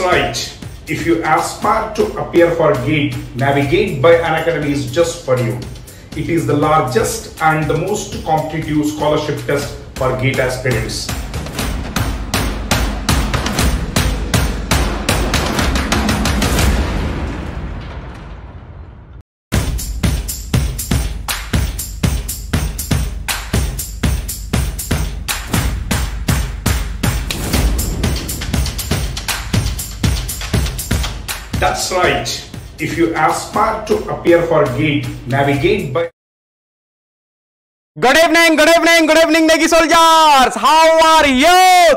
right. If you aspire to appear for GATE, Navigate by An Academy is just for you. It is the largest and the most competitive scholarship test for GATE aspirants. If you aspire to appear for GATE, navigate by good evening good evening good evening Negi soldiers how are you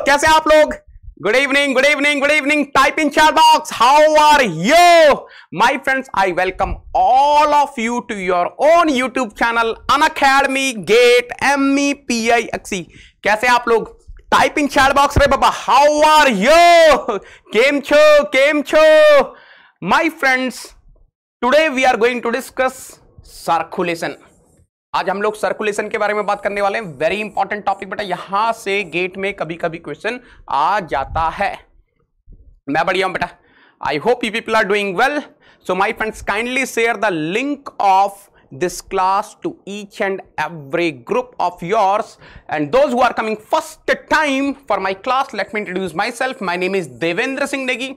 कैसे आप लोग good evening good evening good evening type in chat box how are you my friends I welcome all of you to your own YouTube channel Unacademy GATE M E P I X E कैसे आप लोग type in chat box रे बाबा how are you केम छो केम छो my friends today we are going to discuss circulation आज हम लोग सर्कुलेशन के बारे में बात करने वाले हैं वेरी इंपॉर्टेंट टॉपिक बेटा यहां से गेट में कभी कभी क्वेश्चन आ जाता है मैं बढ़िया हूं बेटा I hope you people are doing well so my friends kindly share the link of this class to each and every group of yours and those who are coming first time for my class let me introduce myself my name is devendra singh negi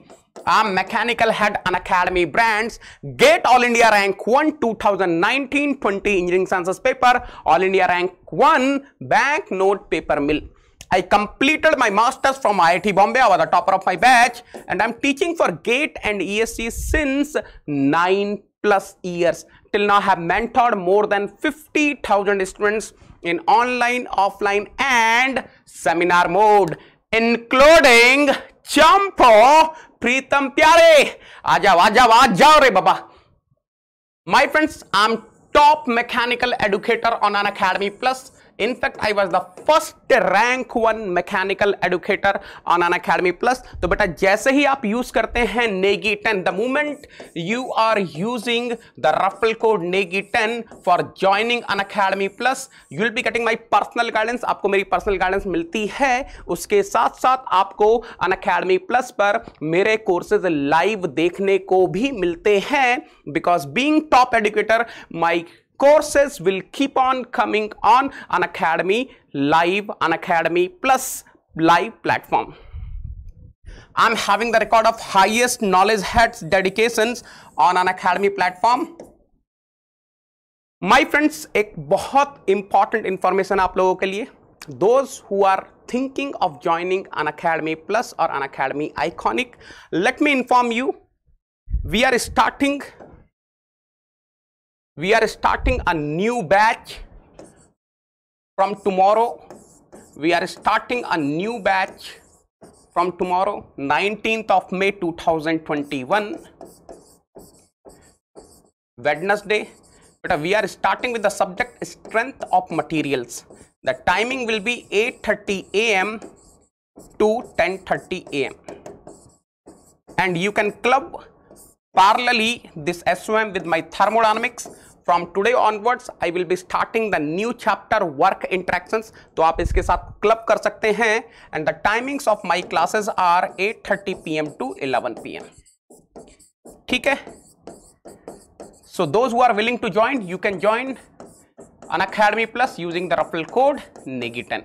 I'm Mechanical Head and Academy brands. Gate All India Rank 1 2019-20 Engineering Sciences paper. All India Rank 1 Bank Note Paper Mill. I completed my masters from IIT Bombay. I was the topper of my batch and I'm teaching for GATE and ESC since 9 plus years. Till now I have mentored more than 50,000 students in online, offline and seminar mode including Champo Pritam प्यारे आ जाओ आ जाओ आ जाओ रे बाबा my friends I am top mechanical educator on Unacademy plus in fact I was the first rank one mechanical educator on on academy plus तो बेटा जैसे ही आप यूज करते हैं Negi ten the moment you are using the referral code Negi ten for joining Unacademy plus you will be getting my personal guidance आपको मेरी personal guidance मिलती है उसके साथ साथ आपको अन अकेडमी प्लस पर मेरे कोर्सेज लाइव देखने को भी मिलते हैं because being top educator my courses will keep on coming on an academy live an academy plus live platform i'm having the record of highest knowledge heads dedications on an academy platform my friends ek bahut important information aap logo ke those who are thinking of joining an academy plus or an academy iconic let me inform you we are starting we are starting a new batch from tomorrow we are starting a new batch from tomorrow 19th of may 2021 wednesday but we are starting with the subject strength of materials the timing will be 8:30 am to 10:30 am and you can club parallelly this SOM with my thermodynamics from today onwards I will be starting the new chapter work interaction तो आप इसके साथ club कर सकते हैं and the timings of my classes are eight thirty P M to eleven P M ठीक है so those who are willing to join you can join Unacademy plus using the referral code Negi ten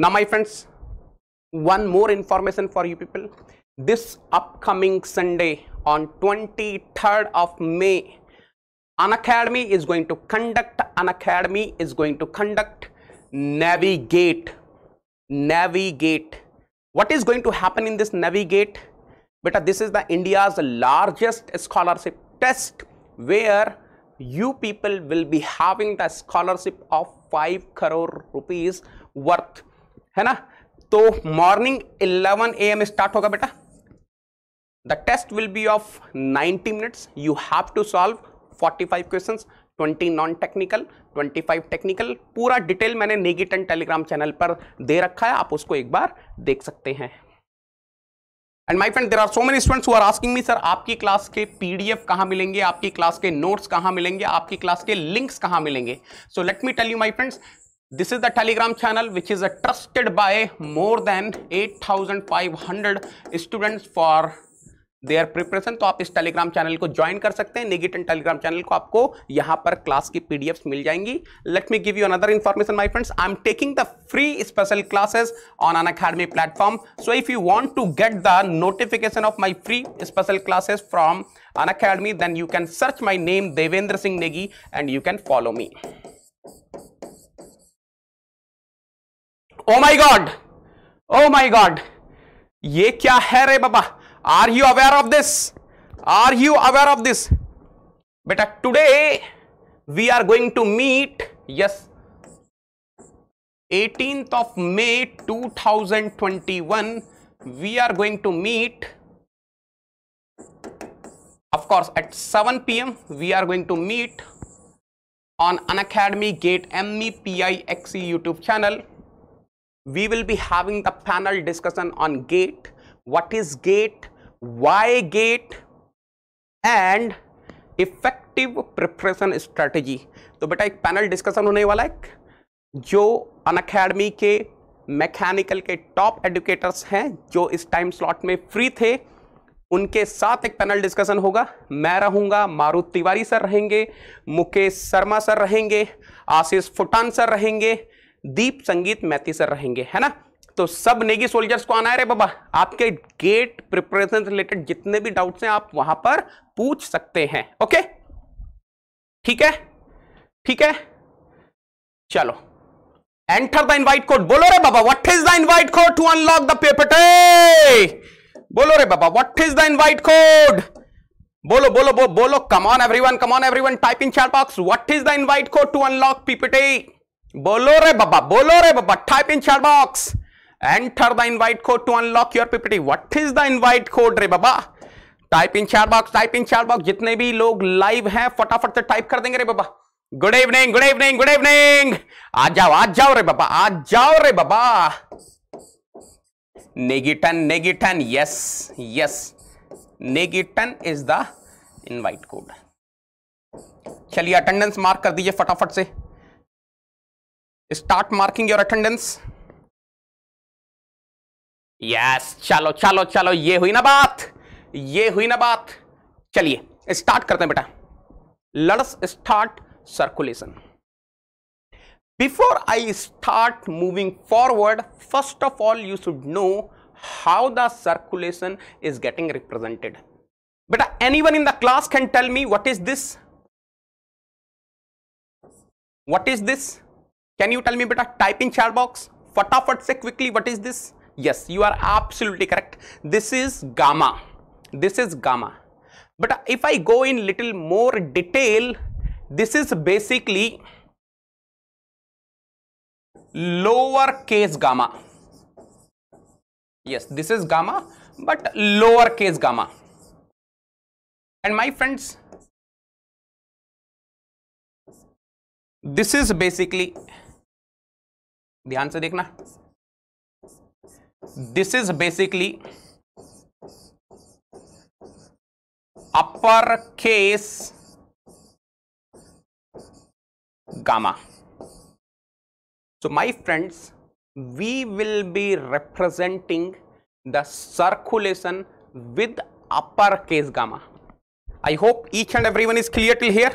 ना my friends one more information for you people this upcoming Sunday on 23rd of May, an academy is going to conduct, an academy is going to conduct Navigate. Navigate. What is going to happen in this Navigate? But this is the India's largest scholarship test where you people will be having the scholarship of 5 crore rupees worth. है So morning morning 11 a.m. start hoga beta the test will be of 90 minutes you have to solve 45 questions 20 non technical 25 technical पूरा detail मैंने नेगेट and Telegram channel पर दे रखा है आप उसको एक बार देख सकते हैं and my friend there are so many students are asking me sir आपकी क्लास के पीडीएफ कहाँ मिलेंगे आपकी क्लास के नोट्स कहाँ मिलेंगे आपकी क्लास के लिंक्स कहाँ मिलेंगे so let me tell you my friends this is the telegram channel which is trusted by more than 8500 students for their preparation तो आप इस टेलीग्राम चैनल को ज्वाइन कर सकते हैं निगिटन टेलीग्राम चैनल को आपको यहां पर क्लास की पीडीएफ मिल जाएंगी let me give you another information my friends I am taking the free special classes on Unacademy platform so if you want to get the notification of my free special classes from Unacademy then you can search my name Devendra Singh Negi and you can follow me oh my God oh my God ये क्या है रे बाबा Are you aware of this? Are you aware of this? But uh, today we are going to meet, yes, 18th of May 2021, we are going to meet, of course, at 7 pm, we are going to meet on Unacademy Gate MEPIXE YouTube channel. We will be having the panel discussion on GATE. What is GATE? Why GATE and effective preparation strategy तो बेटा एक panel discussion होने वाला है जो Unacademy के mechanical के top educators हैं जो इस टाइम स्लॉट में फ्री थे उनके साथ एक पैनल डिस्कशन होगा मैं रहूंगा मारू तिवारी सर रहेंगे मुकेश शर्मा सर रहेंगे आशीष फुटान सर रहेंगे दीप संगीत मैथी सर रहेंगे है ना तो सब नेगी सोल्जर्स को आना है रे बाबा आपके गेट प्रिपरेशन रिलेटेड जितने भी डाउट्स हैं आप वहां पर पूछ सकते हैं ओके ठीक है ठीक है चलो एंटर द इनवाइट कोड बोलो रे बाबा what is the invite code to unlock the paper बोलो रे बाबा what is the invite code बोलो बोलो बो, बोलो come on everyone come on everyone type in chat box what is the invite code to unlock PPT बोलो रे बाबा बोलो रे बाबा type in chat box enter the invite code to unlock your ppt what is the invite code re baba type in chat box type in chat box जितने भी लोग live हैं फटाफट से टाइप कर देंगे रे बाबा good evening good evening good evening आ जाओ आ जाओ रे बाबा आ जाओ रे बाबा Negi ten Negi ten yes yes Negi ten is the invite code चलिए अटेंडेंस मार्क कर दीजिए फटाफट से start marking your attendance yes चलो चलो चलो ये हुई ना बात ये हुई ना बात चलिए स्टार्ट करते हैं बेटा लड़स start circulation before I start moving forward first of all you should know how the circulation is getting represented बेटा any one in the class can tell me what is this what is this can you tell me बेटा typing in chat box फटाफट से quickly what is this Yes, you are absolutely correct. This is gamma. This is gamma. But if I go in little more detail, this is basically lower case gamma. Yes, this is gamma, but lower case gamma. And my friends, this is basically, the answer. देखना this is basically upper case gamma. So my friends, we will be representing the circulation with upper case gamma. I hope each and everyone is clear till here.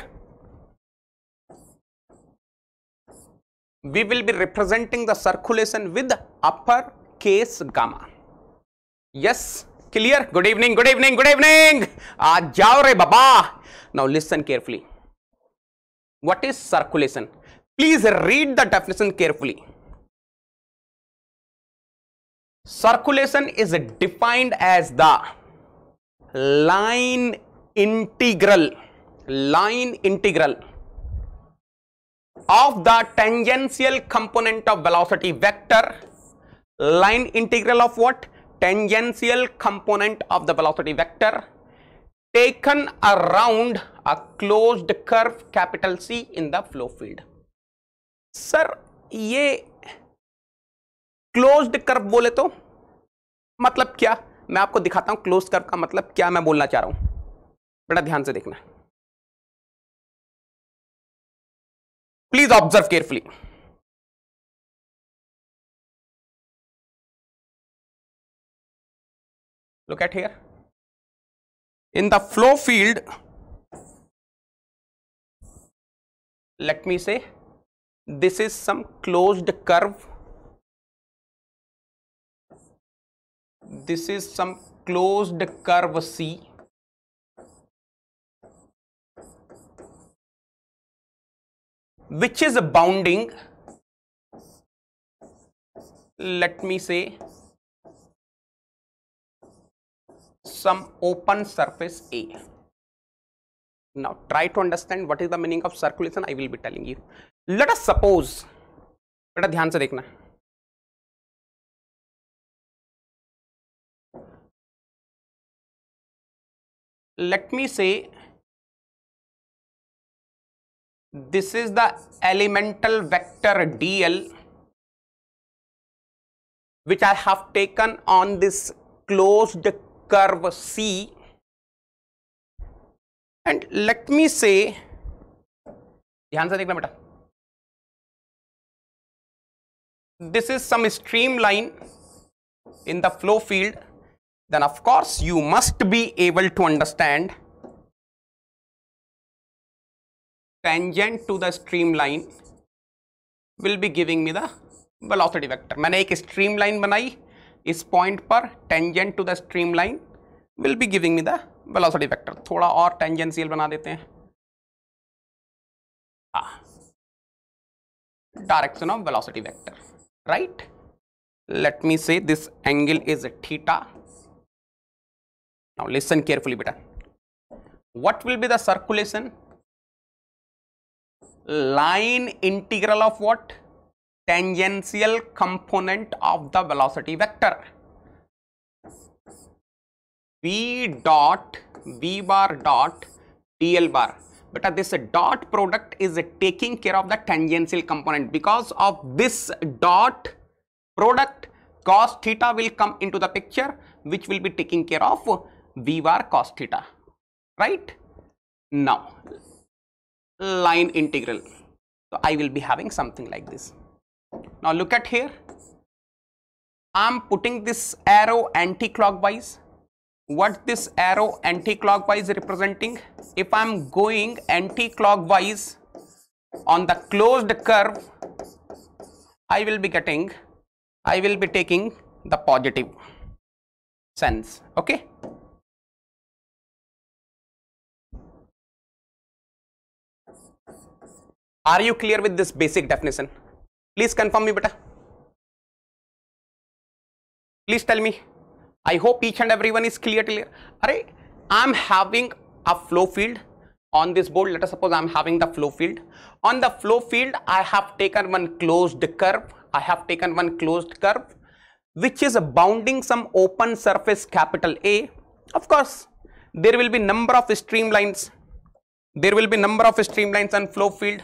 We will be representing the circulation with upper case gamma. Yes, clear? Good evening, good evening, good evening. Aajao ah, re baba. Now listen carefully. What is circulation? Please read the definition carefully. Circulation is defined as the line integral, line integral of the tangential component of velocity vector line integral of what tangential component of the velocity vector taken around a close curve capital C in the flow field sir ये close curve बोले तो मतलब क्या मैं आपको दिखाता हूं close curve का मतलब क्या मैं बोलना चाह रहा हूं बड़ा ध्यान से देखना please observe carefully Look at here. In the flow field, let me say this is some closed curve. This is some closed curve C. which is bounding let me say some open surface A. Now try to understand what is the meaning of circulation I will be telling you. Let us suppose, बेटा ध्यान let me say this is the elemental vector dl which I have taken on this closed curve C and let me say ध्यान से देखना बेटा this is some streamline in the flow field then of course you must be able to understand tangent to the streamline will be giving me the velocity vector मैंने एक streamline बनाई इस point पर tangent to the stream line will be giving me the velocity vector थोड़ा और tangential बना देते हैं direction of velocity vector right let me say this angle is theta now listen carefully बेटा what will be the circulation line integral of what? tangential component of the velocity vector v dot v bar dot dl bar but uh, this dot product is taking care of the tangential component because of this dot product cos theta will come into the picture which will be taking care of v bar cos theta right now line integral so i will be having something like this now look at here. I am putting this arrow anti-clockwise. What this arrow anti-clockwise representing? If I am going anti-clockwise on the closed curve, I will be getting, I will be taking the positive sense. Okay. Are you clear with this basic definition? Please confirm me, beta. Please tell me. I hope each and everyone is clear. clear. I'm having a flow field on this board. Let us suppose I'm having the flow field. On the flow field, I have taken one closed curve. I have taken one closed curve which is bounding some open surface capital A. Of course, there will be number of streamlines. There will be number of streamlines and flow field.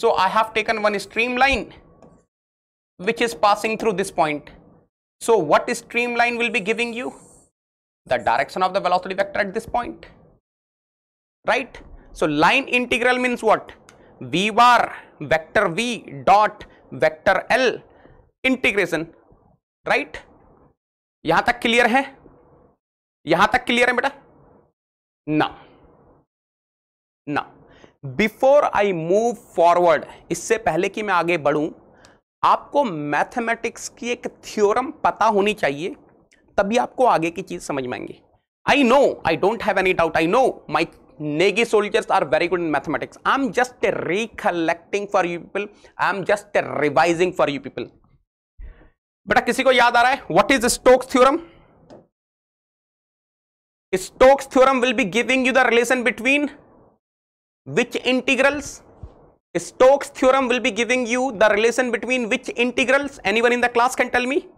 So I have taken one streamline which is passing through this point. So what is streamline will be giving you? The direction of the velocity vector at this point, right? So line integral means what? V bar vector V dot vector L integration right यहां tak clear hai यहां tak clear hai beta ना now before i move forward isse pehle ki main aage badhun आपको mathematics की एक theorem पता होनी चाहिए तभी आपको आगे की चीज समझ में आएंगी I know I don't have any doubt I know my Negi soldiers are very good in mathematics I am just recollecting for you people I am just revising for you people बेटा किसी को याद आ रहा है what is Stokes theorem Stokes theorem will be giving you the relation between which integrals Stokes theorem will be giving you the relation between which integrals? Anyone in the class can tell me?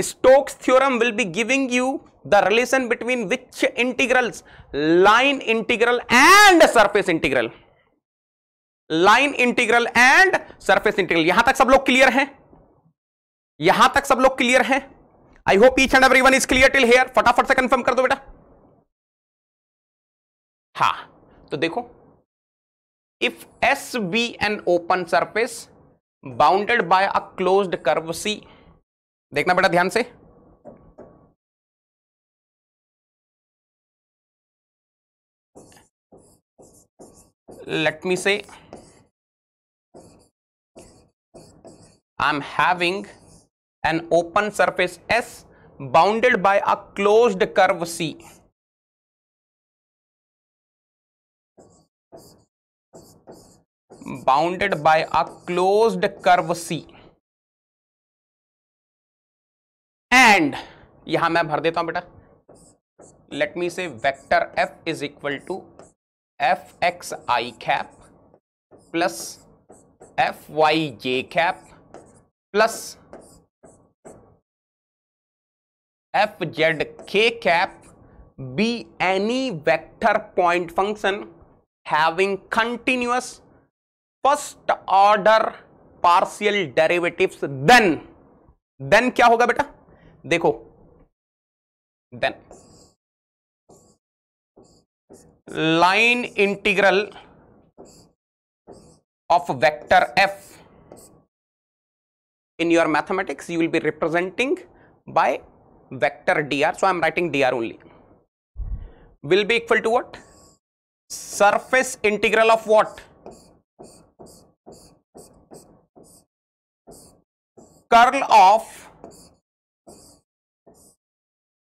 Stokes theorem will be giving you the relation between which integrals? Line integral and surface integral. Line integral and surface integral. यहां तक सब लोग clear हैं? यहां तक सब लोग clear हैं? I hope each and every one is clear till here फटाफट से कंफर्म कर दो बेटा हाँ तो देखो if S be an open surface bounded by a closed curve C देखना बेटा ध्यान से let me say I'm having an open surface S bounded by a closed curve C bounded by a close curve C and यहां मैं भर देता हूं बेटा let me say vector F is equal to F X I cap plus F Y J cap plus F Z K cap be any vector point function having continuous first order partial derivatives then then क्या होगा बेटा देखो then line integral of vector F in your mathematics you will be representing by vector D R so I am writing D R only will be equal to what surface integral of what curl of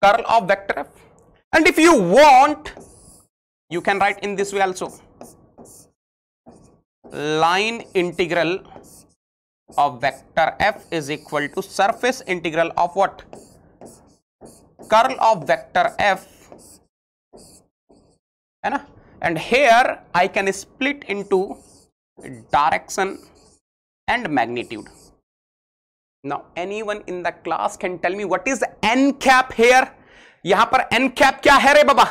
curl of vector f and if you want you can write in this way also line integral of vector f is equal to surface integral of what curl of vector f and here I can split into direction and magnitude now anyone in the class can tell me what is n cap here yahan par n cap kya hai re baba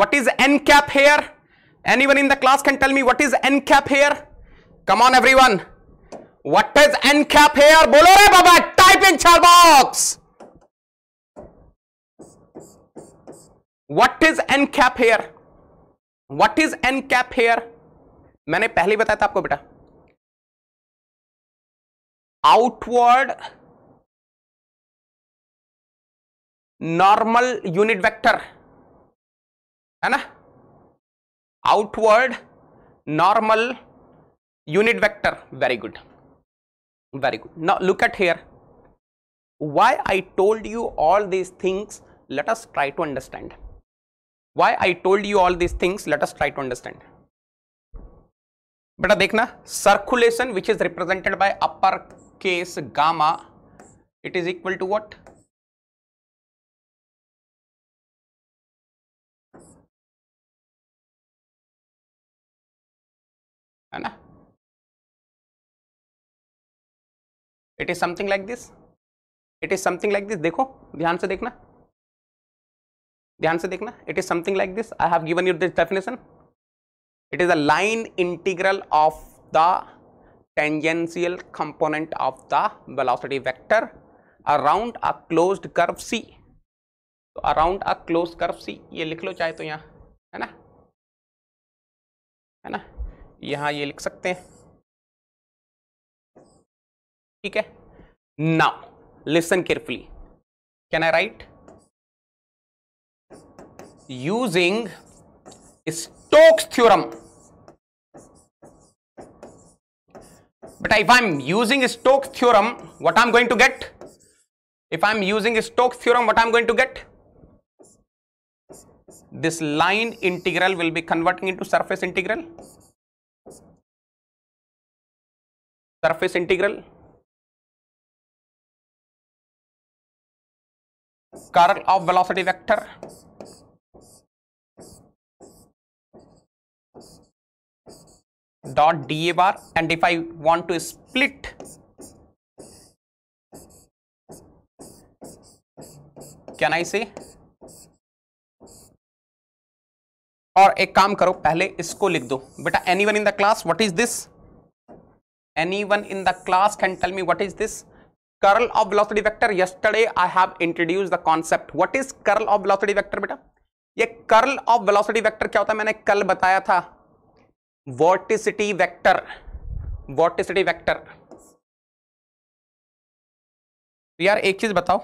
what is n cap here anyone in the class can tell me what is n cap here come on everyone what is n cap here bolo re baba type in chat box what is n cap here what is n cap here मैंने पहले बताया था आपको बेटा outward normal unit vector है ना outward normal unit vector very good very good now look at here why i told you all these things let us try to understand why i told you all these things let us try to understand बेटा देखना, circulation which is represented by upper case gamma it is equal to what है ना it is something like this it is something like this देखो ध्यान से देखना ध्यान से देखना it is something like this I have given you this definition it is a line integral of the tangential component of the velocity vector around a closed curve C तो around a close curve C ये लिख लो चाहे तो यहाँ है ना है ना यहाँ ये लिख सकते हैं ठीक है now listen carefully can I write using Stokes theorem But if I'm using Stokes theorem, what I'm going to get? If I'm using Stokes theorem, what I'm going to get? This line integral will be converting into surface integral. Surface integral. Curl of velocity vector dot da bar and if I want to split can I say और एक काम करो पहले इसको लिख दो बेटा any one in the class what is this any one in the class can tell me what is this curl of velocity vector yesterday I have introduce the concept what is curl of velocity vector बेटा ये करल of velocity vector क्या होता है मैंने कल बताया था वोटिसिटी वेक्टर वोटिसिटी वेक्टर यार एक चीज बताओ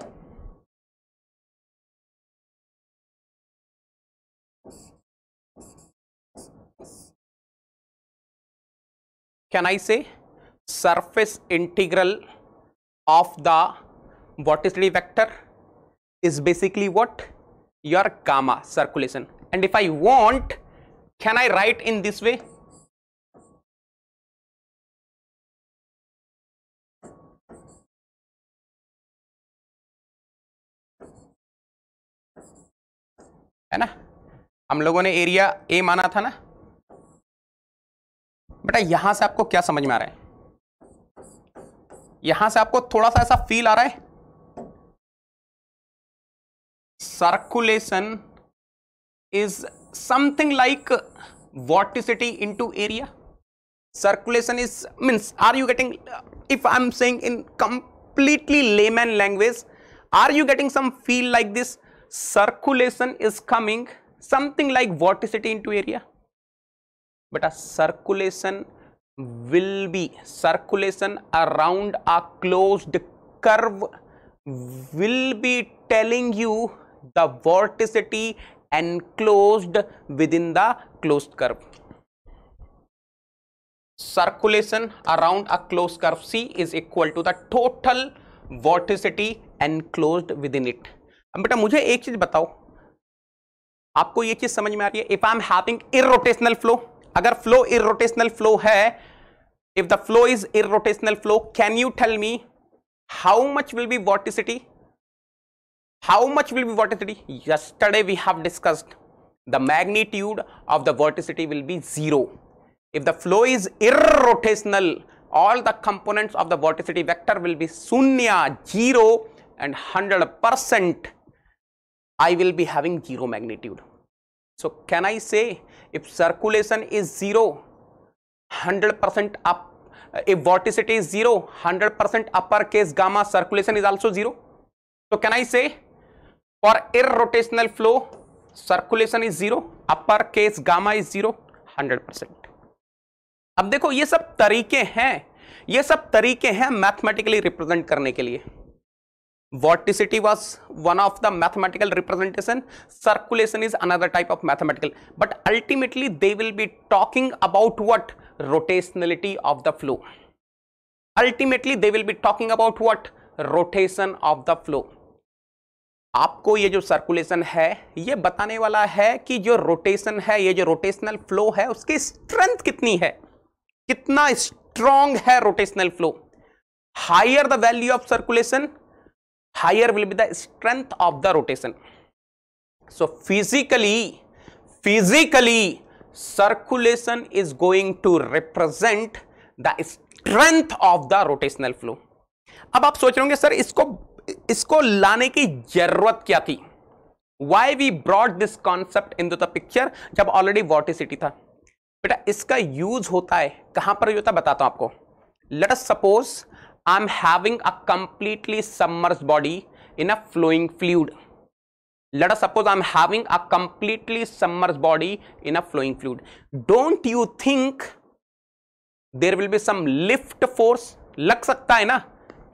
can I say surface integral of the vorticity vector is basically what your gamma circulation and if I want can I write in this way है ना हम लोगों ने एरिया ए माना था ना बेटा यहां से आपको क्या समझ में आ रहा है यहां से आपको थोड़ा सा ऐसा फील आ रहा है circulation is something like vorticity into area circulation is means are you getting if I am saying in completely layman language are you getting some feel like this circulation is coming something like vorticity into area but a circulation will be circulation around a closed curve will be telling you the vorticity enclosed within the closed curve circulation around a closed curve c is equal to the total vorticity enclosed within it बेटा मुझे एक चीज बताओ आपको यह चीज समझ में आ रही है if I am having irrotational flow अगर फ्लो इोटेशनल फ्लो है if the flow is irrotational flow can you tell me how much will be vorticity how much will be vorticity yesterday we have discussed the magnitude of the vorticity will be zero if the flow is irrotational all the components of the vorticity vector will be शून्य zero and hundred percent I will be having zero magnitude. So can I say if circulation is zero, 100% up, if vorticity is zero, 100% upper case gamma circulation is also zero. So can I say for irrotational flow, circulation is zero, upper case gamma is zero, 100%. अब देखो ये सब तरीके हैं ये सब तरीके हैं मैथमेटिकली रिप्रेजेंट करने के लिए vorticity was one of the mathematical representation circulation is another type of mathematical but ultimately they will be talking about what rotationality of the flow ultimately they will be talking about what rotation of the flow आपको ये जो circulation है ये बताने वाला है कि जो रोटेशन है ये जो रोटेशनल फ्लो है उसकी स्ट्रेंथ कितनी है कितना स्ट्रॉन्ग है rotational flow higher the value of circulation higher will be the strength of the rotation so physically physically circulation is going to represent the strength of the rotational flow अब आप सोच रहे होंगे sir इसको इसको लाने की जरूरत क्या थी why we brought this concept in the picture जब ऑलरेडी वॉटिसिटी था बेटा इसका यूज होता है कहां पर होता है बताता हूं आपको let us suppose I'm having a completely submerged body in a flowing fluid. Let us suppose I'm having a completely submerged body in a flowing fluid. Don't you think there will be some lift force? लग सकता है ना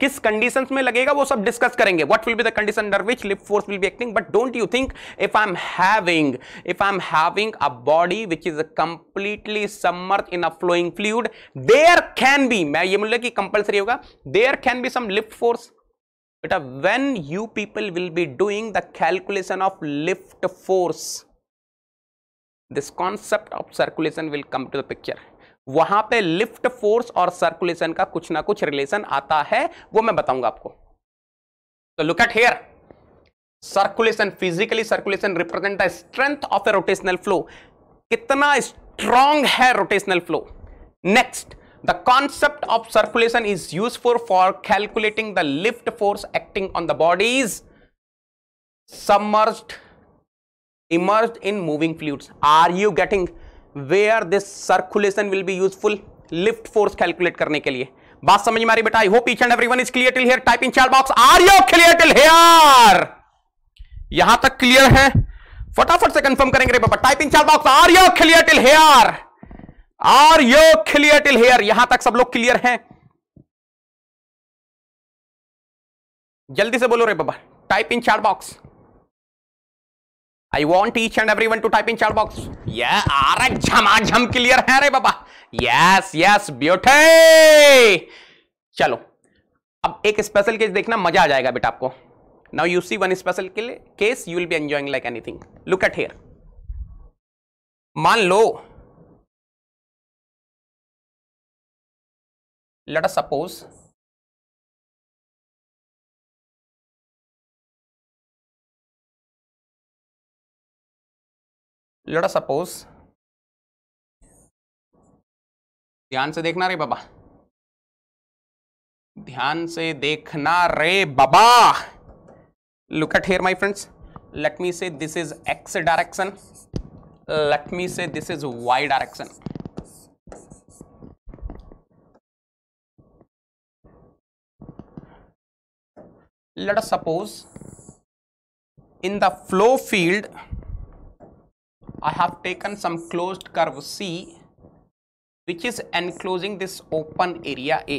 किस conditions में लगेगा वो सब discuss करेंगे what will be the condition under which lift force will be acting but don't you think if I am having if I am having a body which is completely submerged in a flowing fluid there can be मैं ये बोल कि compulsory होगा there can be some lift force बेटा when you people will be doing the calculation of lift force this concept of circulation will come to the picture वहां पे lift force और circulation का कुछ ना कुछ रिलेशन आता है वो मैं बताऊंगा आपको तो look at here circulation physically circulation represent the strength of a rotational flow कितना स्ट्रॉन्ग है rotational flow next the concept of circulation is useful for calculating the lift force acting on the bodies submerged immersed in moving fluid are you getting where this circulation will be useful lift force calculate करने के लिए बात समझ में आ रही बेटा hope and everyone is clear till here type in chat box are you clear till here यहां तक क्लियर है फटाफट से कंफर्म करेंगे रे पापा type in chat box are you clear till here are you clear till here यहां तक सब लोग क्लियर हैं जल्दी से बोलो रे बाबा type in chat box I want each and every one to type in chat box ये आर अरे झमाझम क्लियर है अरे बाबा यस यस ब्यूटी चलो अब एक स्पेशल केस देखना मजा आ जाएगा बेटा आपको now you see one special के लिए case you will be enjoying like anything look at here मान लो लेट अस सपोज लड़ा सपोज ध्यान से देखना रे बाबा ध्यान से देखना रे बाबा look at here my friends let me say this is X direction let me say this is Y direction let suppose in the flow field I have taken some closed curve C which is enclosing this open area A.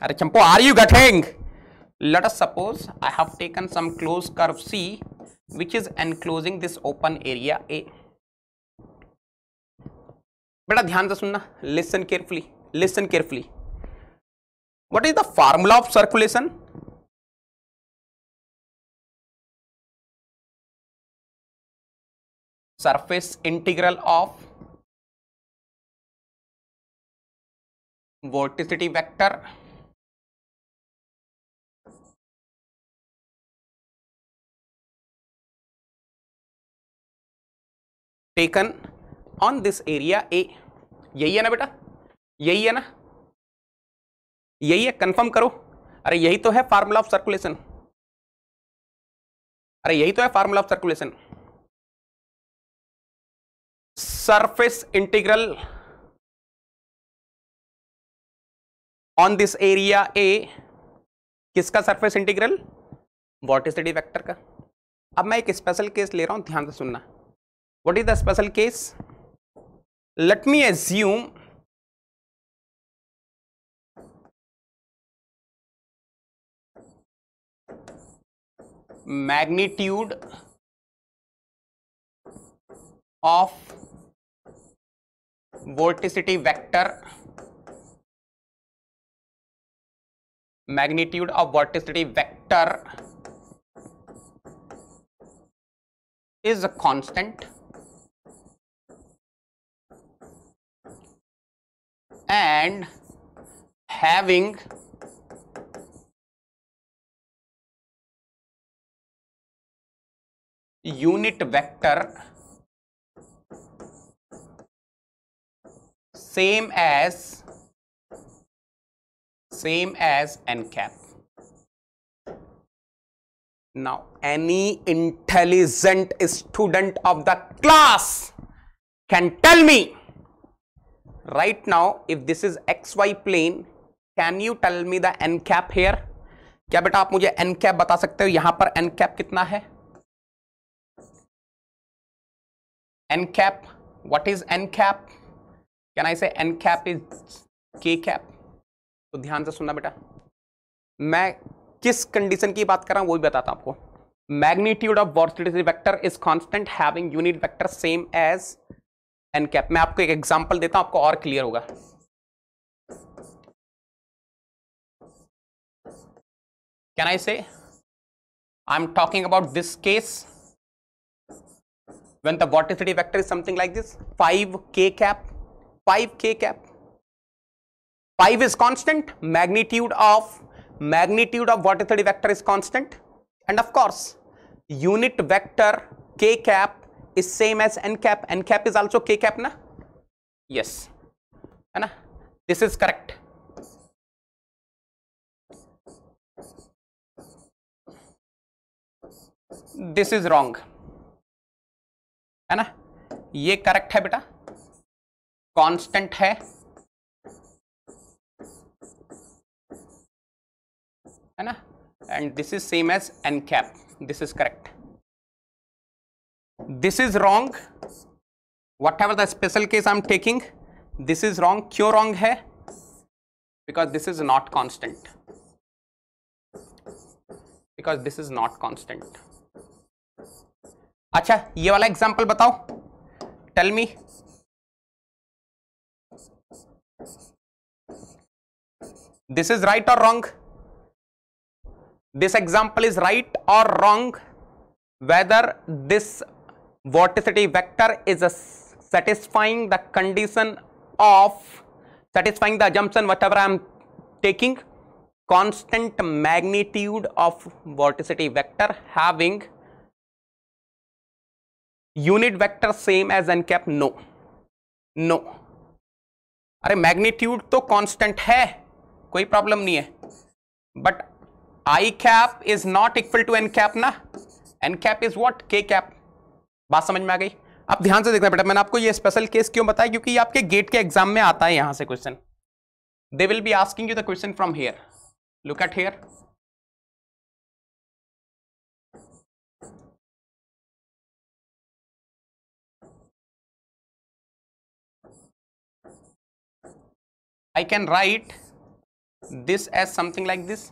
Are are you getting? Let us suppose I have taken some closed curve C which is enclosing this open area A. बेटा ध्यान से सुनना listen carefully listen carefully what is the formula of circulation surface integral of vorticity vector taken on this area A यही है ना बेटा यही है ना यही है कंफर्म करो अरे यही तो है फार्मूला ऑफ सर्कुलेशन अरे यही तो है formula of circulation surface integral on this area A किसका सरफेस इंटीग्रल वॉर्टिसिटी वैक्टर का अब मैं एक स्पेशल केस ले रहा हूं ध्यान से सुनना what is the special case let me assume magnitude of vorticity vector magnitude of vorticity vector is a constant and having unit vector same as same as n cap now any intelligent student of the class can tell me right now if this is X Y plane can you tell me the n cap here क्या बेटा आप मुझे N cap बता सकते हो यहां पर N cap कितना है n cap what is n cap can I say n cap is k cap तो ध्यान से सुनना बेटा मैं किस कंडीशन की बात कर रहा हूं वो भी बताता हूं आपको magnitude of vorticity vector is constant having unit vector same as n cap मैं आपको एक एग्जांपल देता हूं आपको और क्लियर होगा can I say I am talking about this case when the vorticity vector is something like this 5 k cap five k cap five is constant magnitude of magnitude of vorticity vector is constant and of course unit vector k cap is same as n cap n cap is also k cap ना yes है ना this is correct this is wrong है ना ये correct है बेटा constant है है ना and this is same as n cap this is correct this is wrong whatever the special case i'm taking this is wrong क्यों wrong है because this is not constant because this is not constant अच्छा ये वाला example बताओ tell me This is right or wrong? This example is right or wrong? Whether this vorticity vector is satisfying the condition of satisfying the assumption whatever I am taking constant magnitude of vorticity vector having unit vector same as n cap no no अरे magnitude तो constant है कोई problem नहीं है but i cap is not equal to n cap ना n cap is what k cap बात समझ में आ गई अब ध्यान से देखना बेटा मैंने आपको ये स्पेशल केस क्यों बताया क्योंकि ये आपके गेट के एग्जाम में आता है यहां से question they will be asking you the question from here look at here I can write this as something like this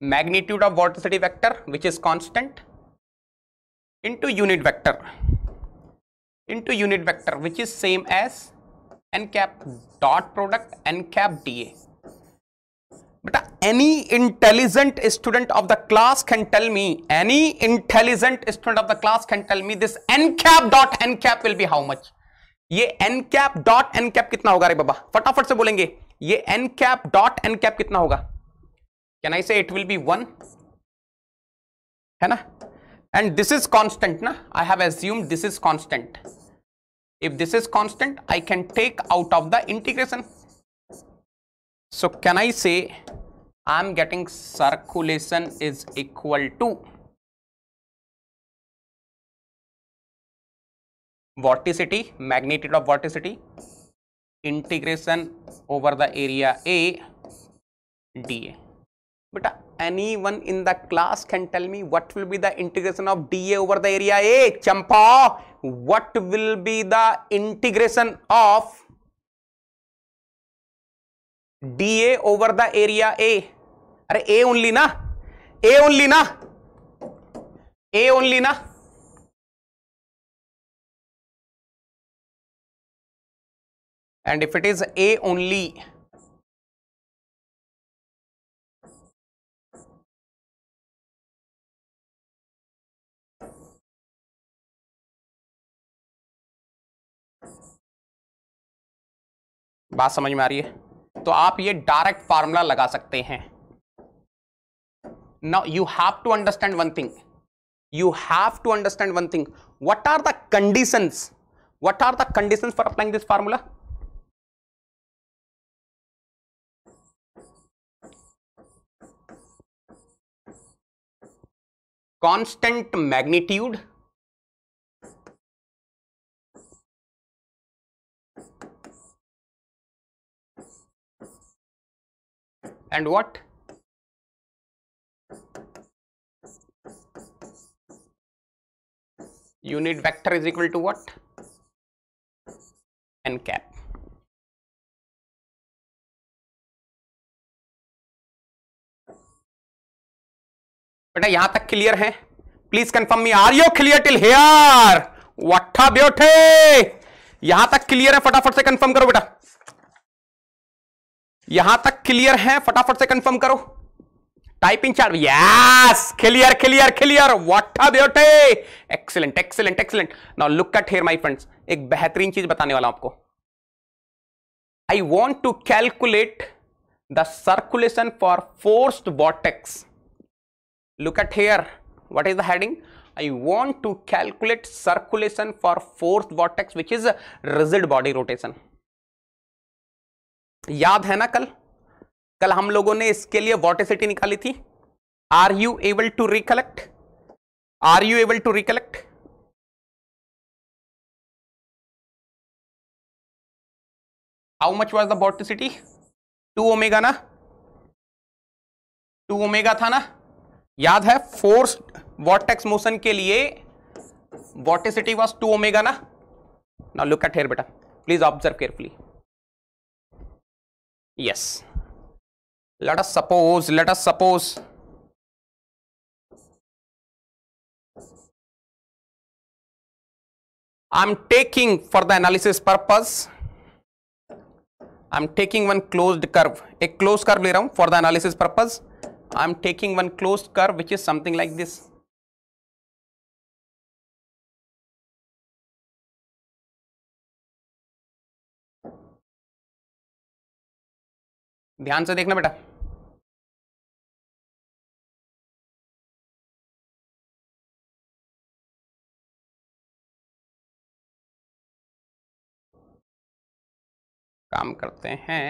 magnitude of vorticity vector which is constant into unit vector into unit vector which is same as n cap dot product n cap dA. But any intelligent student of the class can tell me, any intelligent student of the class can tell me this n cap dot n cap will be how much? ये n cap dot n cap कितना होगा अरे बाबा फटाफट से बोलेंगे ये n cap dot n cap कितना होगा कैन आई से इट विल बी वन है ना एंड दिस इज कांस्टेंट ना I have assume this is constant this is constant I can take out of the integration so can I say I am getting circulation is equal to vorticity magnitude of vorticity integration over the area A d A बेटा any one in the class can tell me what will be the integration of D A over the area A चंपा what will be the integration of D A over the area A अरे A only ना A only ना A only ना and if it is A only बात समझ में आ रही है तो आप ये डायरेक्ट फार्मूला लगा सकते हैं now you have to understand one thing you have to understand one thing what are the conditions what are the conditions for applying this formula constant magnitude and what unit vector is equal to what n cap बेटा यहां तक clear है please confirm me are you clear till here वट्ठा ब्योठे यहां तक clear है फटाफट से कंफर्म करो बेटा यहां तक क्लियर है फटाफट से कंफर्म करो टाइपिंग चार यस क्लियर क्लियर क्लियर वट्ठा ब्योठे excellent excellent excellent now look at here my friends एक बेहतरीन चीज बताने वाला आपको I want to calculate the circulation for forced vortex look at here what is the heading I want to calculate circulation for fourth vortex which is rigid body rotation याद है ना कल कल हम लोगों ने इसके लिए वॉटिसिटी निकाली थी are you able to recollect are you able to recollect how much was the vorticity two omega ना टू ओमेगा था ना याद है फोर्स वॉटेक्स मोशन के लिए वॉटेसिटी वॉज टू ओमेगा ना नाउ लुक एट हेयर बेटा please observe carefully yes let us suppose let us suppose I am taking for the analysis purpose I am taking one closed curve एक close curve ले रहा हूं for the analysis purpose I am taking one closed curve which is something like this. ध्यान से देखना बेटा काम करते हैं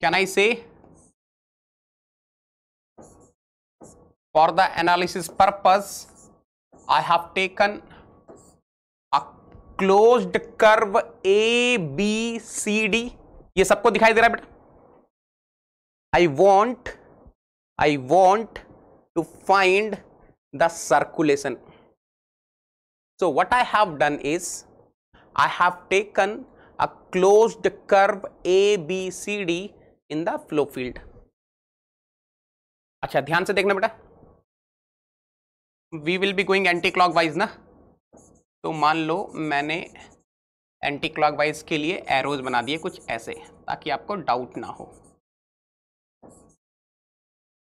can I say for the analysis purpose I have taken a closed curve A B C D ये सबको दिखाई दे रहा है बेटा I want I want to find the रहा ह बटा I want, I want to find the circulation. so what I have done is I have taken a closed curve ABCD in the flow field अच्छा ध्यान से देखना बेटा we will be going anti clock anticlockwise ना तो मान लो मैंने anti clock wise के लिए एरोज बना दिए कुछ ऐसे ताकि आपको डाउट ना हो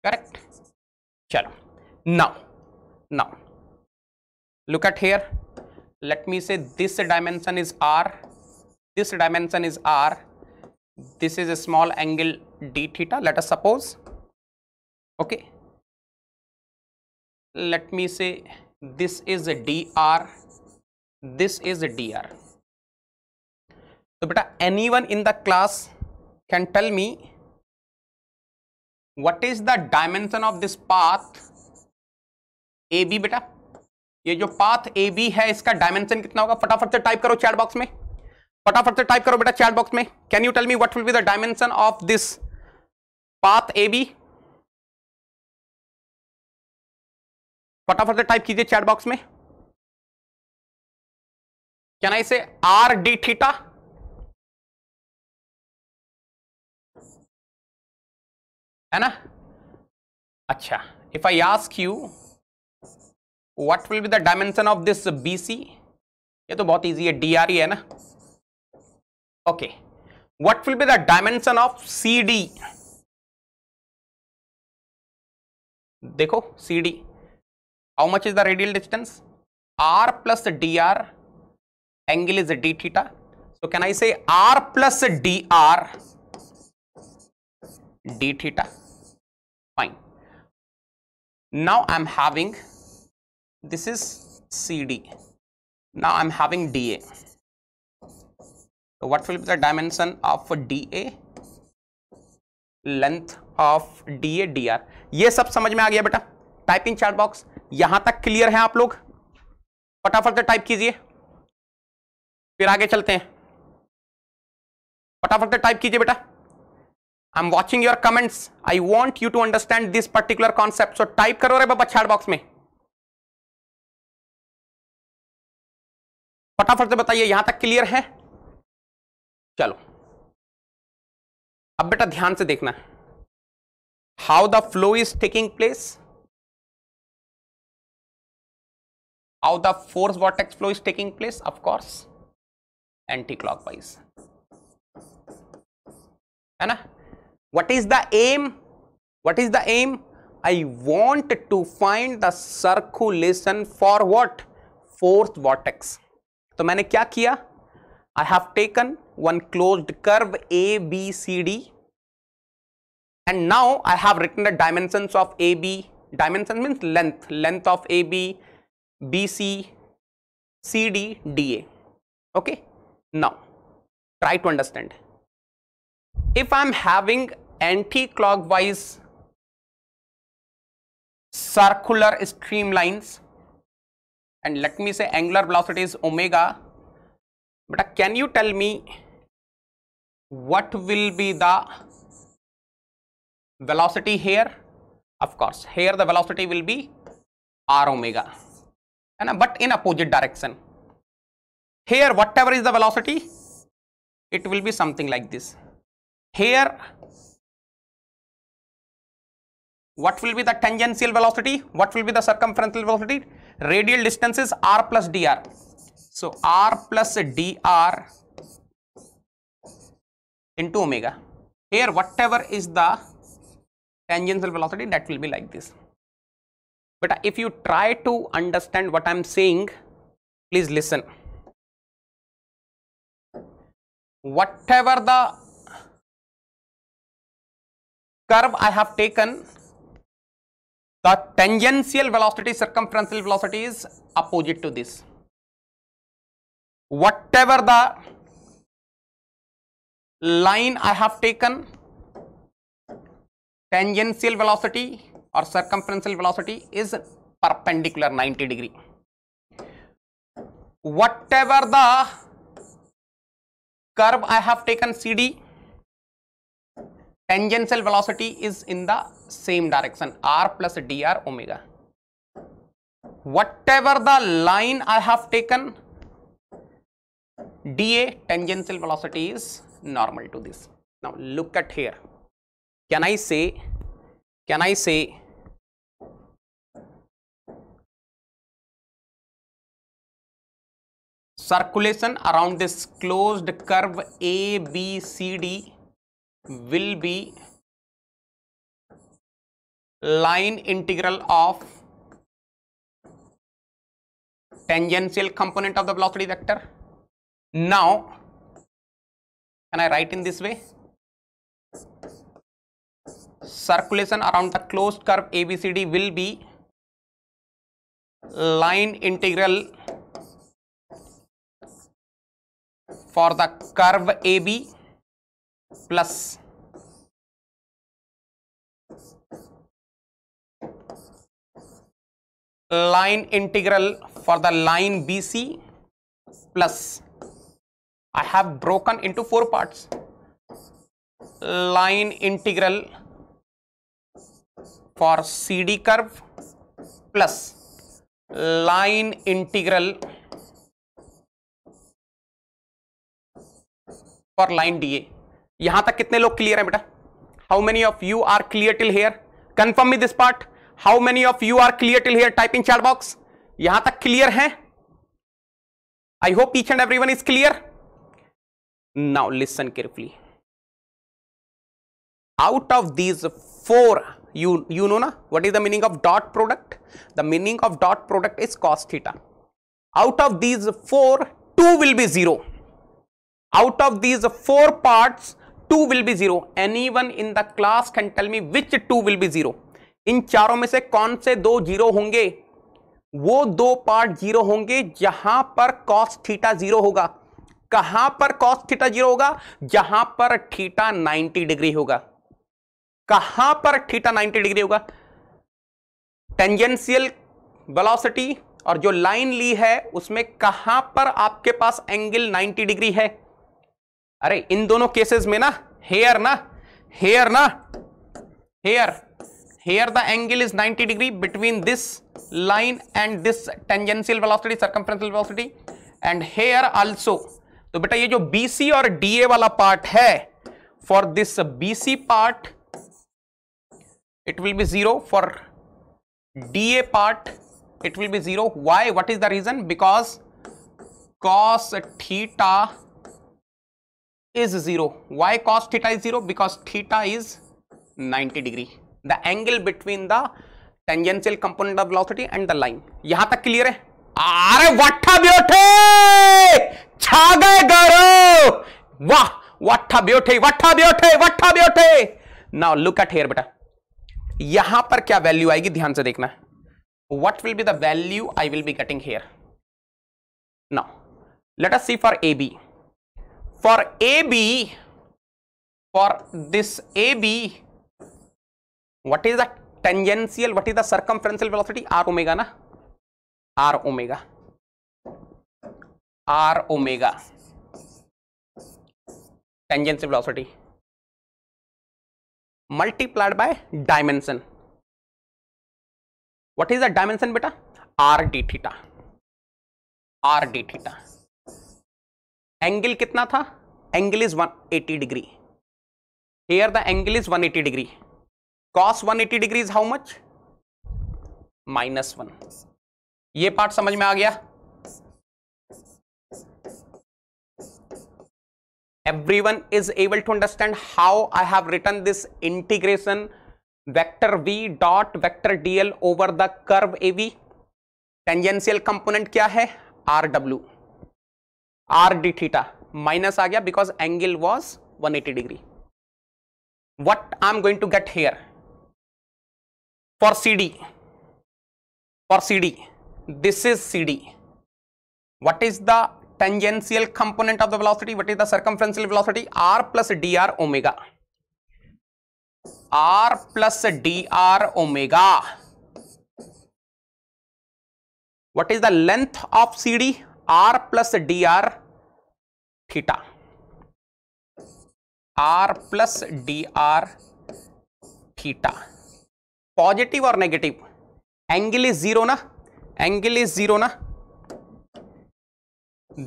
करेक्ट चलो now now look at here let me say this dimension is R this dimension is R this is a small angle d theta let us suppose okay let me say this is a dr this is a dr so beta anyone in the class can tell me what is the dimension of this path ab beta ये जो path A B है इसका dimension कितना होगा फटाफट से type करो chat box में फटाफट से टाइप करो बेटा चैट बॉक्स में can you tell me what will be the dimension of this path A B फटाफट से टाइप कीजिए चैट बॉक्स में क्या ना इसे आर डी थीटा है ना अच्छा if I ask you what will be the dimension of this BC ये तो बहुत इजी है डी आर ही है ना Okay. What will be the dimension of CD? देखो CD. How much is the radial distance? R plus dr. Angle is d theta. So can I say R plus dr d theta? Fine. Now I'm having this is CD. Now I'm having DA. What will be the dimension of D A length of D A D R यह सब समझ में आ गया बेटा typing chart box यहां तक clear है आप लोग फटाफट से टाइप कीजिए फिर आगे चलते हैं फटाफट से टाइप कीजिए बेटा I am watching your comments I want you to understand this particular concept so type करो रे बाबा चार्ट बॉक्स में फटाफट से बताइए यहां तक क्लियर है चलो अब बेटा ध्यान से देखना how the flow is taking place how the force vortex flow is taking place of course anti clock वाइज है ना what is the aim what is the aim I want to find the circulation for what forced vortex तो मैंने क्या किया I have taken one closed curve ABCD and now I have written the dimensions of AB dimension means length length of AB BC CD DA okay now try to understand if I am having anti-clockwise circular streamlines and let me say angular velocity is omega but can you tell me what will be the velocity here of course here the velocity will be r omega and but in opposite direction here whatever is the velocity it will be something like this here what will be the tangential velocity what will be the circumferential velocity radial distance is r plus dr so r plus dr into omega. Here whatever is the tangential velocity that will be like this. But if you try to understand what I am saying, please listen. Whatever the curve I have taken, the tangential velocity, circumferential velocity is opposite to this. Whatever the line I have taken tangential velocity or circumferential velocity is perpendicular 90 degree. Whatever the curve I have taken CD, tangential velocity is in the same direction r plus dr omega. Whatever the line I have taken, dA tangential velocity is normal to this. Now look at here. Can I say, can I say circulation around this closed curve A, B, C, D will be line integral of tangential component of the velocity vector. Now, can I write in this way? Circulation around the closed curve ABCD will be line integral for the curve AB plus line integral for the line BC plus have broken into four part line integral for C D curve plus line integral for line D A यहां तक कितने लोग clear है बेटा how many of you are clear till here confirm me this part how many of you are clear till here type in chat box यहां तक clear है I hope each and everyone is clear now listen carefully out of these four you you know na what is the meaning of dot product the meaning of dot product is cos theta out of these four two will be zero out of these four parts two will be zero anyone in the class can tell me which two will be zero इन चारों में से कौन से दो zero होंगे वो दो पार्ट जीरो होंगे जहां पर कॉस्ट थीटा जीरो होगा कहां पर कॉस थीटा जीरो होगा जहां पर थीटा 90 डिग्री होगा कहां पर थीटा 90 डिग्री होगा टेंजेंशियल वेलोसिटी और जो लाइन ली है उसमें कहां पर आपके पास एंगल 90 डिग्री है अरे इन दोनों केसेस में ना हेयर ना हेयर ना here here the angle is 90 degree between this line and this tangential velocity circumferential velocity and here also तो बेटा ये जो बीसी और डीए वाला पार्ट है for this BC part it will be 0 for da part it will be 0 why what is the reason because cos theta is 0 why cos theta is 0 because theta is 90 degree the angle between the tangential component of velocity and the line yahan tak clear hai अरे वट्ठा ब्योठे छा गए गरो वाह वट्ठा ब्योठे वट्ठा ब्योठे वट्ठा ब्योठे नाउ लुक एट हियर बेटा यहां पर क्या वैल्यू आएगी ध्यान से देखना what will be the value I will be cutting here now let us see for A B for A B for this A B what is the tangential what is the circumferential velocity R omega ना R omega R omega tangency velocity multiplied by dimension what is the dimension बेटा R D theta R D theta angle कितना था angle is 180 degree here the angle is 180 degree cos 180 degree is how much minus one ये part समझ में आ गया every one is able to understand how I have return this integration vector V dot vector DL over the curve a V tangential component क्या है R W R D theta minus आ गया because angle was one eighty degree what I am going to get here for C D for C D this is CD. What is the tangential component of the velocity? What is the circumferential velocity? R plus dr omega. R plus dr omega. What is the length of CD? R plus dr theta. R plus dr theta. Positive or negative? Angle is 0 na? angle is 0 na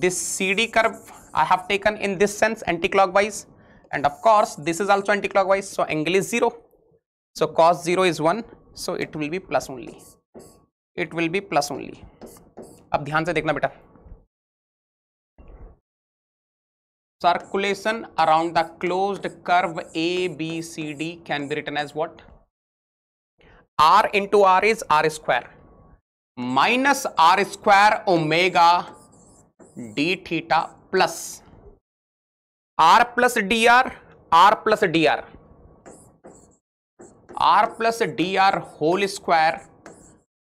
this cd curve i have taken in this sense anticlockwise and of course this is also anticlockwise so angle is 0 so cos 0 is 1 so it will be plus only it will be plus only अब ध्यान से देखना बेटा circulation around the closed curve a b c d can be written as what r into r is r square minus R square omega D theta plus R plus D R R plus D R R plus D R whole square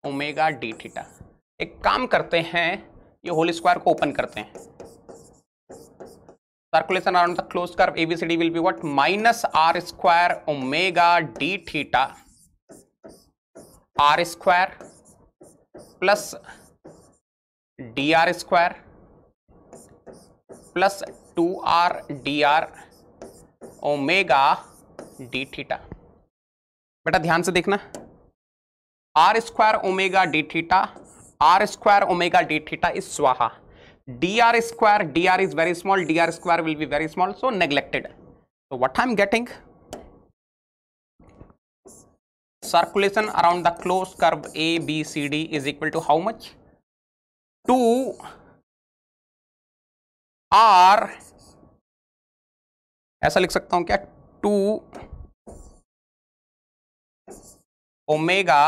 omega D theta एक काम करते हैं ये whole square को open करते हैं circulation around the close curve ABCD will be what minus R square omega D theta R square plus D R square plus two R D R omega D theta बेटा ध्यान से देखना R square omega D theta R square omega D theta is स्वाहा D R square D R is very small D R square will be very small so neglected what I am getting circulation around the close curve A B C D is equal to how much two R ऐसा लिख सकता हूं क्या two omega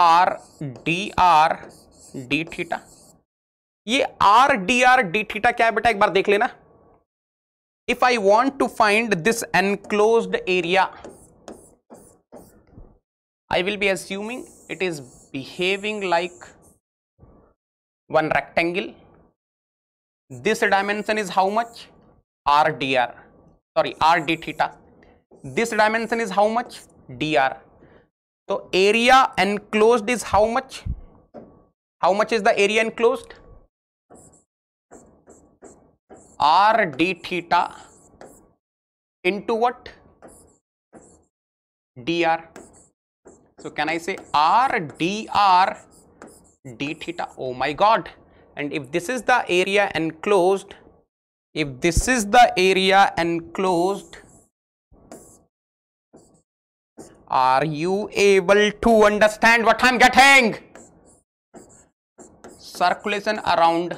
R D R D theta ये R D R D theta क्या है बेटा एक बार देख लेना if I want to find this enclose area I will be assuming it is behaving like one rectangle. This dimension is how much? R dr, sorry, R d theta. This dimension is how much? dr. So area enclosed is how much? How much is the area enclosed? R d theta into what? dr so can I say R dr d theta? Oh my god. And if this is the area enclosed, if this is the area enclosed, are you able to understand what I'm getting? Circulation around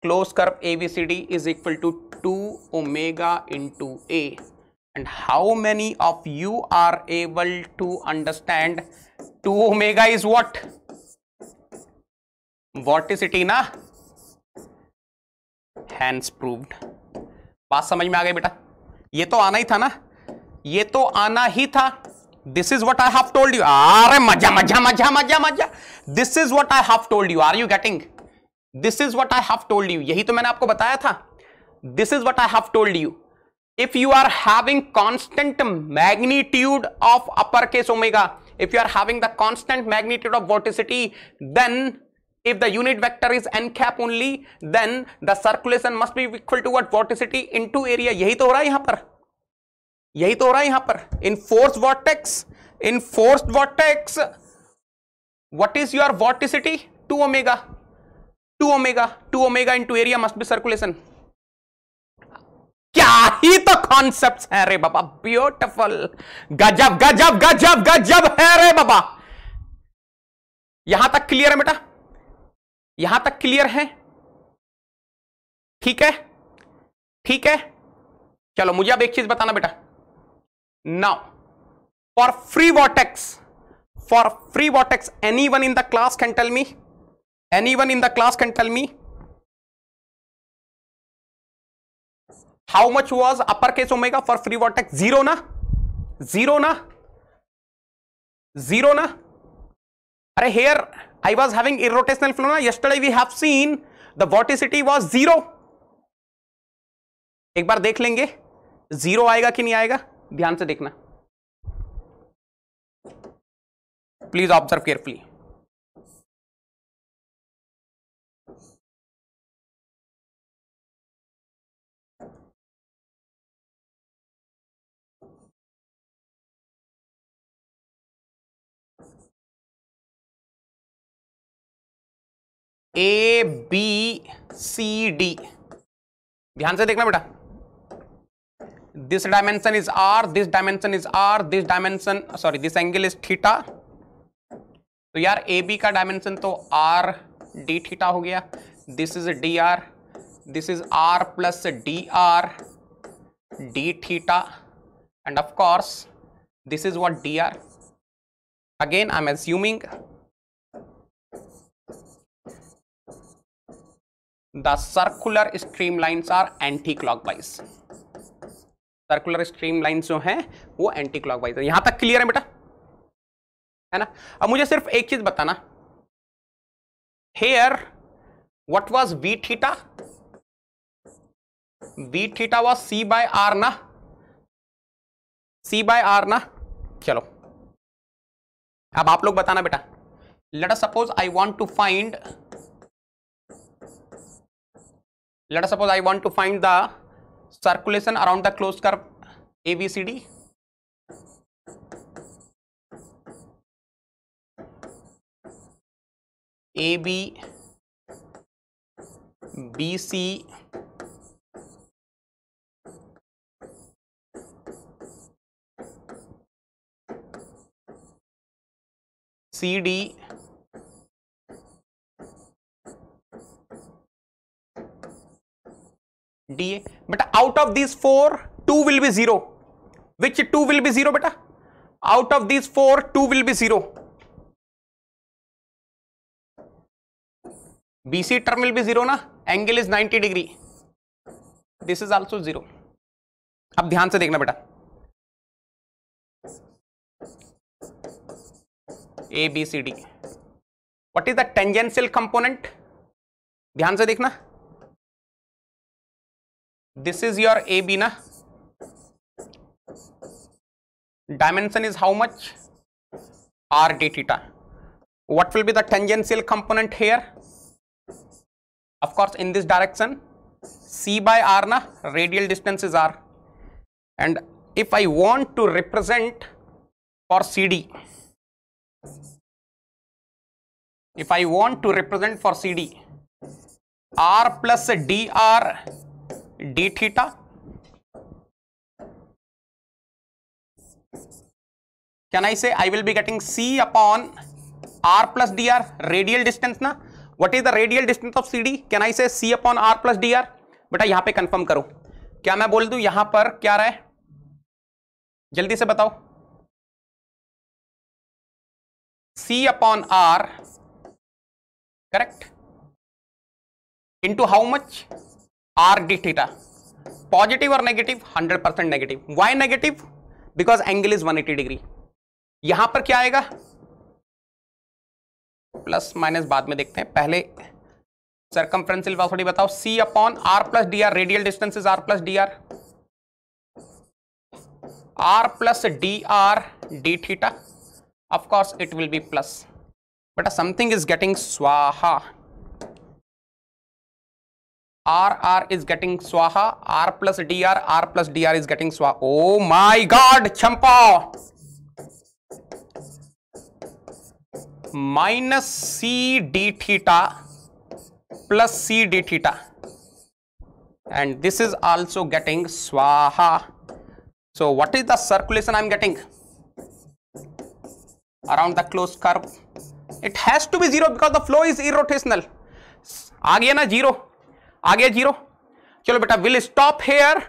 closed curve ABCD is equal to 2 omega into A. and how many of you are able to understand 2 omega is what what is it na hands proved बात समझ में आ गई बेटा ये तो आना ही था ना ये तो आना ही था this is what I have told you अरे मजा मजा मजा मजा मजा this is what I have told you are you getting this is what I have told you यही तो मैंने आपको बताया था this is what I have told you if you are having constant magnitude of uppercase omega, if you are having the constant magnitude of vorticity, then if the unit vector is n cap only, then the circulation must be equal to what vorticity into area. यही तो हो रहा है यहाँ पर यही तो हो रहा है यहाँ पर in forced vortex, in forced vortex, what is your vorticity? 2 omega, 2 omega, 2 omega into area must be circulation. क्या ही तो कॉन्सेप्ट है रे बाबा ब्यूटिफुल गजब गजब गजब गजब है रे बाबा यहां तक क्लियर है बेटा यहां तक क्लियर है ठीक है ठीक है चलो मुझे अब एक चीज बताना बेटा now for free vortex for free vortex any one in the class can tell me any one in the class can tell me how much was upper case omega for free vortex zero ना zero ना zero ना अरे here I was having irrotational flow ना yesterday we have seen the vorticity was zero एक बार देख लेंगे zero आएगा कि नहीं आएगा ध्यान से देखना please observe carefully A B C D ध्यान से देखना बेटा this dimension is R this dimension is R this dimension sorry this angle is theta तो यार ए बी का डायमेंशन तो आर डी थीटा हो गया this is D R this is R plus D R D theta and of course this is what D R again I am assuming the circular streamlines are anti anticlockwise circular streamline जो है वो anti clock wise यहां तक clear है बेटा है ना अब मुझे सिर्फ एक चीज बताना here what was B theta B theta was C by R ना सी बाय आर ना चलो अब आप लोग बताना बेटा let suppose I want to find let us suppose I want to find the circulation around the closed curve ABCD. AB, BC, CD, D बेटा out of this four two will be zero which two will be zero बेटा out of this four two will be zero BC term will be zero ना angle is 90 degree this is also zero अब ध्यान से देखना बेटा A B C D what is the tangential component ध्यान से देखना this is your AB na dimension is how much r d theta what will be the tangential component here of course in this direction c by r na radial distance is r and if I want to represent for CD if I want to represent for CD r plus dr D theta can I say I will be getting C upon R plus D R radial distance ना what is the radial distance of C D can I say C upon R plus D R बेटा यहां पर confirm करो क्या मैं बोल दू यहां पर क्या रहा है जल्दी से बताओ C upon R correct into how much R D theta positive और negative 100 percent negative why negative because angle is 180 degree यहां पर क्या आएगा प्लस माइनस बाद में देखते हैं पहले सरकमफ्रेंस थोड़ी बताओ C upon R plus D R radial distance is R plus D R R plus D R D theta of course it will be plus but something is getting स्वाहा RR is getting swaha, R plus DR, R plus DR is getting swaha. Oh my god, champa! Minus C d theta plus C d theta. And this is also getting swaha. So what is the circulation I am getting? Around the closed curve. It has to be zero because the flow is irrotational. Aagya na zero. आ गया zero चलो बेटा will stop here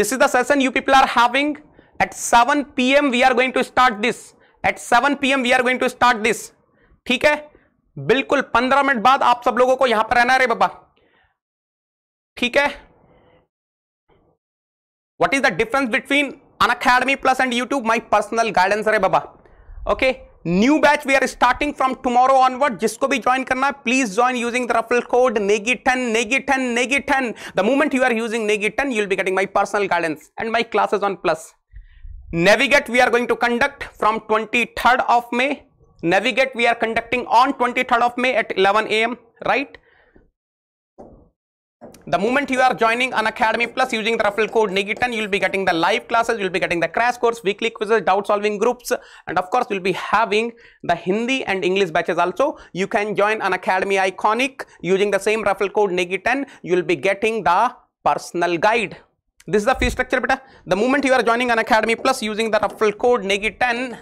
this is the session you people are having at seven P M we are going to start this at seven P M we are going to start this ठीक है बिल्कुल पंद्रह minute बाद आप सब लोगों को यहां पर रहना है रे बाबा ठीक है what is the difference between Unacademy plus and YouTube my personal guidance रे बाबा okay okay new batch we are starting from tomorrow onward जिसको भी ज्वाइन करना है please join using the referral code Negi ten Negi ten Negi ten the moment you are using Negi ten you'll be getting my personal guidance and my classes on plus navigate we are going to conduct from twenty third of May navigate we are conducting on twenty third of May at eleven A M right The moment you are joining an Academy Plus using the referral code Nigitan, you'll be getting the live classes, you'll be getting the crash course, weekly quizzes, doubt solving groups, and of course, you'll be having the Hindi and English batches also. You can join an Academy Iconic using the same referral code Nigitan, you'll be getting the personal guide. This is the fee structure, beta. The moment you are joining an Academy Plus using the referral code Negi10,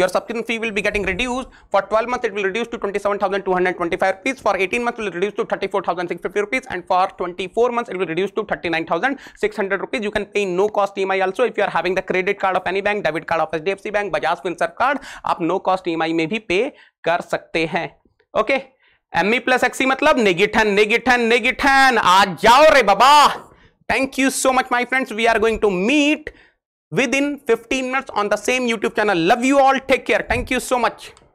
your subscription fee will be getting reduced. For 12 months, it will reduce to 27,225 rupees. For 18 months, it will reduce to 34,650 rupees. And for 24 months, it will reduce to 39,600 rupees. You can pay no cost EMI also if you are having the credit card of any bank, debit card of HDFC Bank, Bajaj Finserv card. आप no cost E में भी pay कर सकते हैं okay M E plus एक्सी मतलब नेगिठन नेगिठन नेगिठन आज जाओ रे बाबा thank you so much my friends we are going to meet within 15 minutes on the same YouTube channel. Love you all. Take care. Thank you so much.